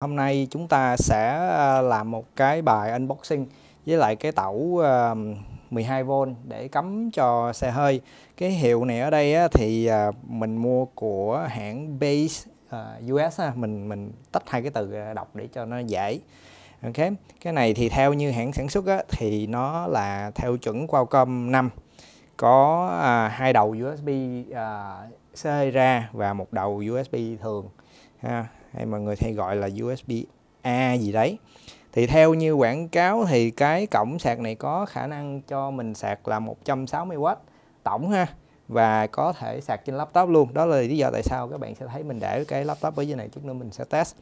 Hôm nay chúng ta sẽ ờ, làm một cái bài unboxing với lại cái tẩu 12V ờ, để cắm cho xe hơi. Cái hiệu này ở đây thì ờ, mình mua của hãng Base US mình mình tách hai cái từ đọc để cho nó dễ. Ok. Cái này thì theo như hãng sản xuất thì nó là theo chuẩn Qualcomm 5 có hai đầu USB C ra và một đầu USB thường ha hay mọi người hay gọi là USB A gì đấy thì theo như quảng cáo thì cái cổng sạc này có khả năng cho mình sạc là 160W tổng ha và có thể sạc trên laptop luôn đó là lý do tại sao các bạn sẽ thấy mình để cái laptop ở dưới này chút nữa mình sẽ test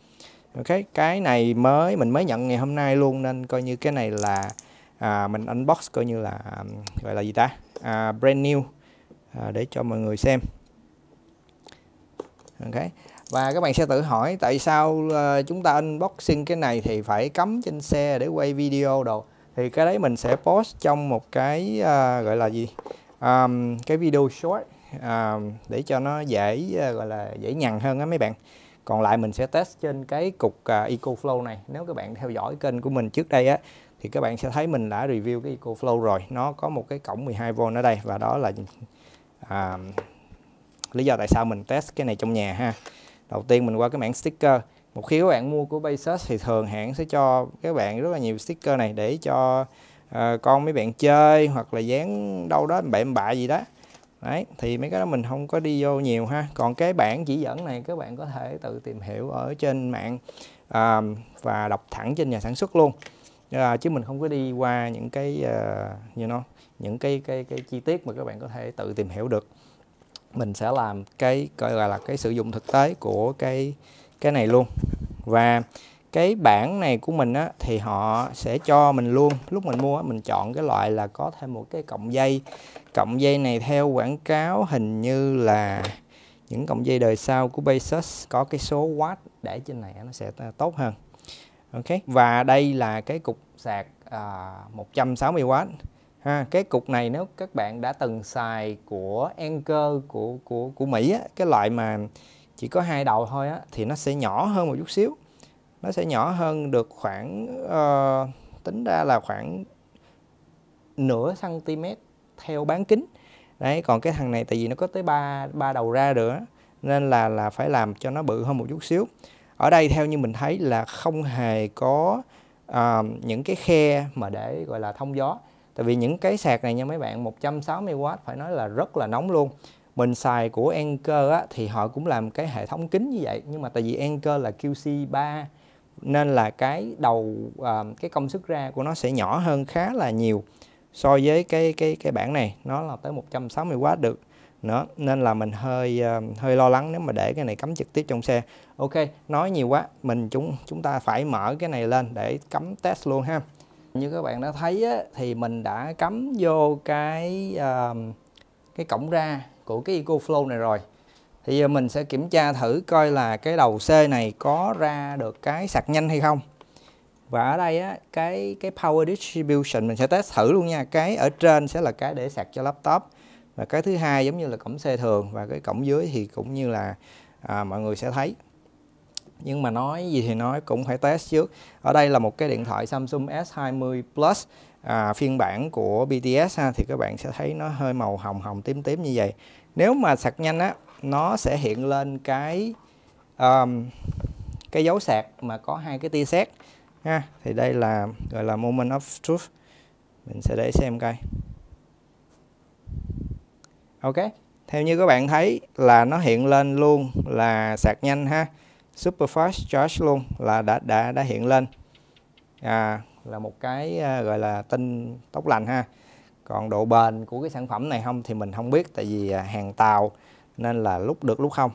ok cái này mới mình mới nhận ngày hôm nay luôn nên coi như cái này là à, mình unbox coi như là gọi là gì ta à, brand new à, để cho mọi người xem ok và các bạn sẽ tự hỏi tại sao ờ, chúng ta unboxing cái này thì phải cấm trên xe để quay video đồ thì cái đấy mình sẽ post trong một cái uh, gọi là gì um, cái video short um, để cho nó dễ uh, gọi là dễ nhằn hơn á mấy bạn còn lại mình sẽ test trên cái cục uh, EcoFlow này nếu các bạn theo dõi kênh của mình trước đây á thì các bạn sẽ thấy mình đã review cái EcoFlow rồi nó có một cái cổng 12V ở đây và đó là uh, lý do tại sao mình test cái này trong nhà ha đầu tiên mình qua cái mảng sticker một khi các bạn mua của Basis thì thường hãng sẽ cho các bạn rất là nhiều sticker này để cho uh, con mấy bạn chơi hoặc là dán đâu đó bạn bạ gì đó đấy thì mấy cái đó mình không có đi vô nhiều ha còn cái bản chỉ dẫn này các bạn có thể tự tìm hiểu ở trên mạng uh, và đọc thẳng trên nhà sản xuất luôn uh, chứ mình không có đi qua những cái uh, you know, những cái, cái cái chi tiết mà các bạn có thể tự tìm hiểu được mình sẽ làm cái gọi là cái sử dụng thực tế của cái cái này luôn và cái bảng này của mình á, thì họ sẽ cho mình luôn lúc mình mua á, mình chọn cái loại là có thêm một cái cọng dây cọng dây này theo quảng cáo hình như là những cọng dây đời sau của Bezos có cái số watt để trên này nó sẽ tốt hơn ok và đây là cái cục sạc à, 160W ha cái cục này nếu các bạn đã từng xài của Anker của của của Mỹ á, cái loại mà chỉ có hai đầu thôi á thì nó sẽ nhỏ hơn một chút xíu nó sẽ nhỏ hơn được khoảng uh, tính ra là khoảng nửa cm theo bán kính đấy còn cái thằng này tại vì nó có tới ba ba đầu ra nữa nên là là phải làm cho nó bự hơn một chút xíu ở đây theo như mình thấy là không hề có uh, những cái khe mà để gọi là thông gió tại vì những cái sạc này nha mấy bạn 160W phải nói là rất là nóng luôn mình xài của Anker á, thì họ cũng làm cái hệ thống kính như vậy nhưng mà tại vì Anker là QC3 nên là cái đầu uh, cái công suất ra của nó sẽ nhỏ hơn khá là nhiều so với cái cái cái bản này nó là tới 160W được nữa nên là mình hơi uh, hơi lo lắng nếu mà để cái này cắm trực tiếp trong xe ok nói nhiều quá mình chúng chúng ta phải mở cái này lên để cắm test luôn ha như các bạn đã thấy á, thì mình đã cắm vô cái uh, cái cổng ra của cái EcoFlow này rồi. Thì giờ mình sẽ kiểm tra thử coi là cái đầu C này có ra được cái sạc nhanh hay không. Và ở đây á, cái cái power distribution mình sẽ test thử luôn nha. Cái ở trên sẽ là cái để sạc cho laptop và cái thứ hai giống như là cổng xe thường và cái cổng dưới thì cũng như là à, mọi người sẽ thấy nhưng mà nói gì thì nói cũng phải test trước ở đây là một cái điện thoại Samsung S20 Plus à, phiên bản của BTS ha thì các bạn sẽ thấy nó hơi màu hồng hồng tím tím như vậy nếu mà sạc nhanh á nó sẽ hiện lên cái um, cái dấu sạc mà có hai cái tia sét ha thì đây là gọi là moment of truth mình sẽ để xem coi ok theo như các bạn thấy là nó hiện lên luôn là sạc nhanh ha super fast charge luôn là đã đã đã hiện lên à, là một cái à, gọi là tinh tốc lành ha còn độ bền của cái sản phẩm này không thì mình không biết tại vì à, hàng tàu nên là lúc được lúc không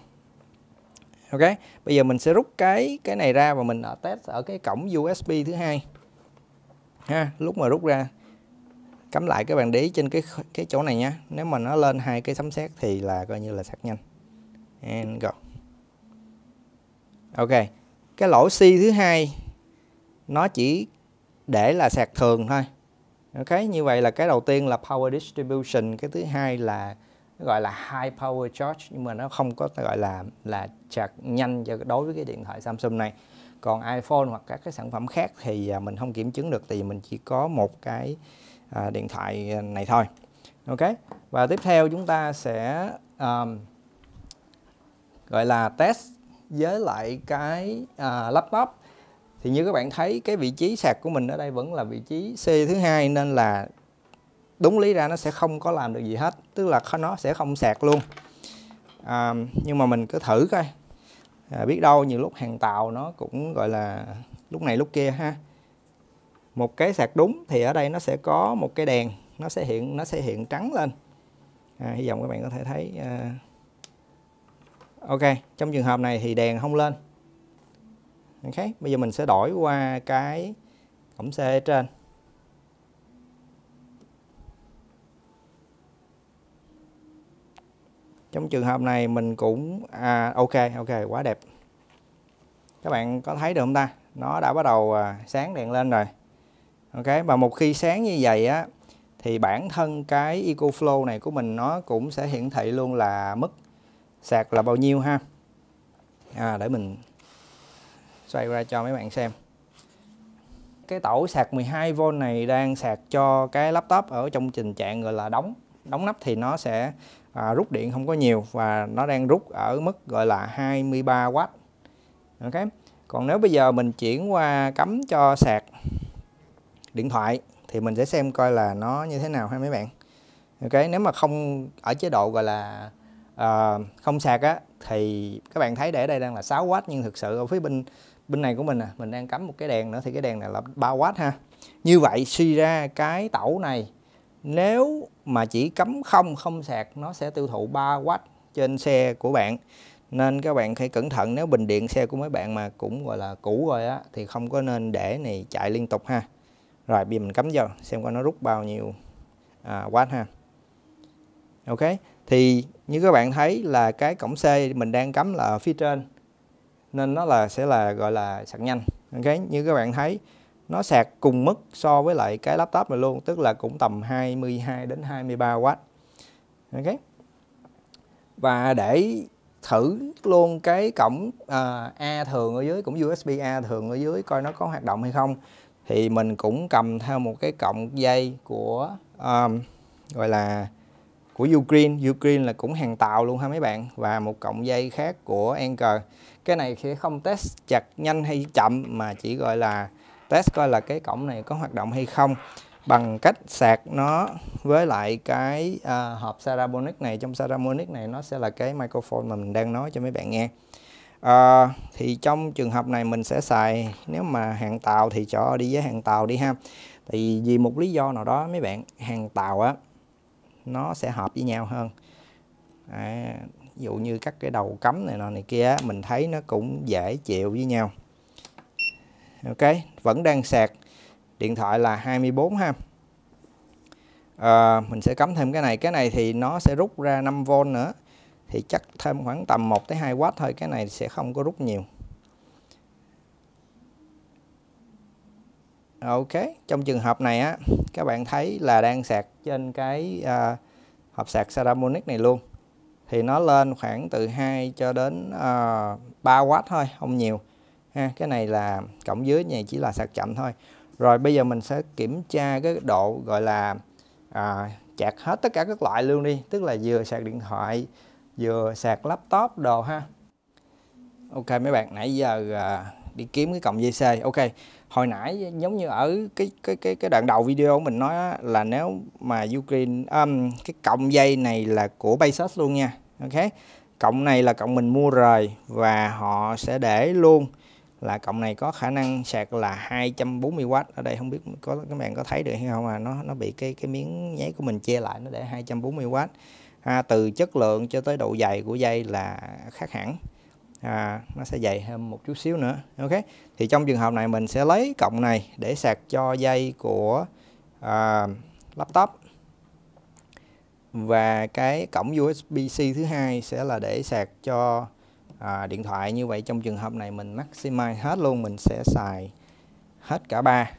ok bây giờ mình sẽ rút cái cái này ra và mình ở test ở cái cổng USB thứ hai ha lúc mà rút ra cắm lại cái bàn đế trên cái cái chỗ này nhé. nếu mà nó lên hai cái sấm sét thì là coi như là sạc nhanh and go ok cái lỗ C thứ hai nó chỉ để là sạc thường thôi ok như vậy là cái đầu tiên là power distribution cái thứ hai là gọi là high power charge nhưng mà nó không có gọi là là sạc nhanh cho đối với cái điện thoại Samsung này còn iPhone hoặc các cái sản phẩm khác thì à, mình không kiểm chứng được tại vì mình chỉ có một cái à, điện thoại à, này thôi ok và tiếp theo chúng ta sẽ um, gọi là test với lại cái à, laptop thì như các bạn thấy cái vị trí sạc của mình ở đây vẫn là vị trí C thứ hai nên là đúng lý ra nó sẽ không có làm được gì hết tức là nó sẽ không sạc luôn à, nhưng mà mình cứ thử coi à, biết đâu nhiều lúc hàng tàu nó cũng gọi là lúc này lúc kia ha một cái sạc đúng thì ở đây nó sẽ có một cái đèn nó sẽ hiện nó sẽ hiện trắng lên à, hy vọng các bạn có thể thấy à, ok trong trường hợp này thì đèn không lên ok bây giờ mình sẽ đổi qua cái cổng C ở trên trong trường hợp này mình cũng à, ok ok quá đẹp các bạn có thấy được không ta nó đã bắt đầu à, sáng đèn lên rồi ok và một khi sáng như vậy á thì bản thân cái EcoFlow này của mình nó cũng sẽ hiển thị luôn là mức sạc là bao nhiêu ha à, để mình xoay ra cho mấy bạn xem cái tẩu sạc 12V này đang sạc cho cái laptop ở trong tình trạng gọi là đóng đóng nắp thì nó sẽ à, rút điện không có nhiều và nó đang rút ở mức gọi là 23W ok còn nếu bây giờ mình chuyển qua cắm cho sạc điện thoại thì mình sẽ xem coi là nó như thế nào ha mấy bạn ok nếu mà không ở chế độ gọi là Ờ, không sạc á thì các bạn thấy để đây đang là 6W nhưng thực sự ở phía bên bên này của mình à, mình đang cắm một cái đèn nữa thì cái đèn này là 3W ha. Như vậy suy ra cái tẩu này nếu mà chỉ cắm không không sạc nó sẽ tiêu thụ 3W trên xe của bạn. Nên các bạn hãy cẩn thận nếu bình điện xe của mấy bạn mà cũng gọi là cũ rồi á thì không có nên để này chạy liên tục ha. Rồi bây giờ mình cắm vào xem coi nó rút bao nhiêu à, watt ha. Ok thì như các bạn thấy là cái cổng C mình đang cắm là ở phía trên nên nó là sẽ là gọi là sạc nhanh ok như các bạn thấy nó sạc cùng mức so với lại cái laptop này luôn tức là cũng tầm 22 đến 23W ok và để thử luôn cái cổng à, A thường ở dưới cũng USB A thường ở dưới coi nó có hoạt động hay không thì mình cũng cầm theo một cái cọng dây của um, gọi là của Ukraine Ukraine là cũng hàng tàu luôn ha mấy bạn và một cọng dây khác của Anker. cái này sẽ không test chặt nhanh hay chậm mà chỉ gọi là test coi là cái cổng này có hoạt động hay không bằng cách sạc nó với lại cái à, hộp Saramonic này trong Saramonic này nó sẽ là cái microphone mà mình đang nói cho mấy bạn nghe à, thì trong trường hợp này mình sẽ xài nếu mà hàng tàu thì cho đi với hàng tàu đi ha tại vì, vì một lý do nào đó mấy bạn hàng tàu á nó sẽ hợp với nhau hơn à, ví dụ như các cái đầu cắm này nọ này kia mình thấy nó cũng dễ chịu với nhau ok vẫn đang sạc điện thoại là 24 ha à, mình sẽ cắm thêm cái này cái này thì nó sẽ rút ra 5V nữa thì chắc thêm khoảng tầm 1 tới 2W thôi cái này sẽ không có rút nhiều ok trong trường hợp này á các bạn thấy là đang sạc trên cái à, hộp sạc Saramonic này luôn thì nó lên khoảng từ 2 cho đến à, 3W thôi không nhiều ha cái này là cổng dưới này chỉ là sạc chậm thôi rồi bây giờ mình sẽ kiểm tra cái độ gọi là à, chạc hết tất cả các loại luôn đi tức là vừa sạc điện thoại vừa sạc laptop đồ ha ok mấy bạn nãy giờ à, đi kiếm cái cọng dây ok hồi nãy giống như ở cái cái cái cái đoạn đầu video mình nói á, là nếu mà Ukraine um, cái cộng dây này là của Bezos luôn nha ok cộng này là cộng mình mua rồi và họ sẽ để luôn là cộng này có khả năng sạc là 240W ở đây không biết có các bạn có thấy được hay không à nó nó bị cái cái miếng nháy của mình che lại nó để 240W à, từ chất lượng cho tới độ dày của dây là khác hẳn à, nó sẽ dày thêm một chút xíu nữa ok thì trong trường hợp này mình sẽ lấy cọng này để sạc cho dây của à, laptop và cái cổng USB-C thứ hai sẽ là để sạc cho à, điện thoại như vậy trong trường hợp này mình maximize hết luôn mình sẽ xài hết cả ba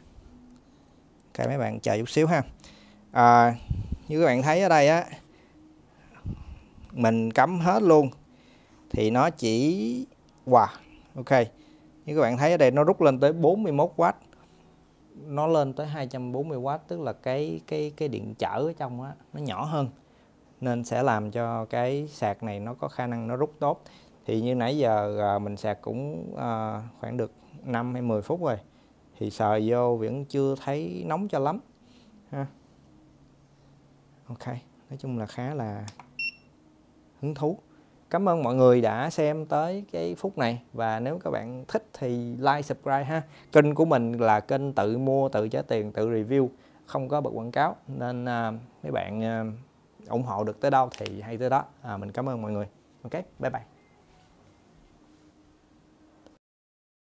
ok mấy bạn chờ chút xíu ha à, như các bạn thấy ở đây á mình cắm hết luôn thì nó chỉ wow ok như các bạn thấy ở đây nó rút lên tới 41W nó lên tới 240W tức là cái cái cái điện trở ở trong á nó nhỏ hơn nên sẽ làm cho cái sạc này nó có khả năng nó rút tốt thì như nãy giờ à, mình sạc cũng à, khoảng được 5 hay 10 phút rồi thì sờ vô vẫn chưa thấy nóng cho lắm ha ok nói chung là khá là hứng thú Cảm ơn mọi người đã xem tới cái phút này và nếu các bạn thích thì like, subscribe ha. Kênh của mình là kênh tự mua, tự trả tiền, tự review, không có bật quảng cáo nên uh, mấy bạn uh, ủng hộ được tới đâu thì hay tới đó. À, mình cảm ơn mọi người. Ok, bye bye.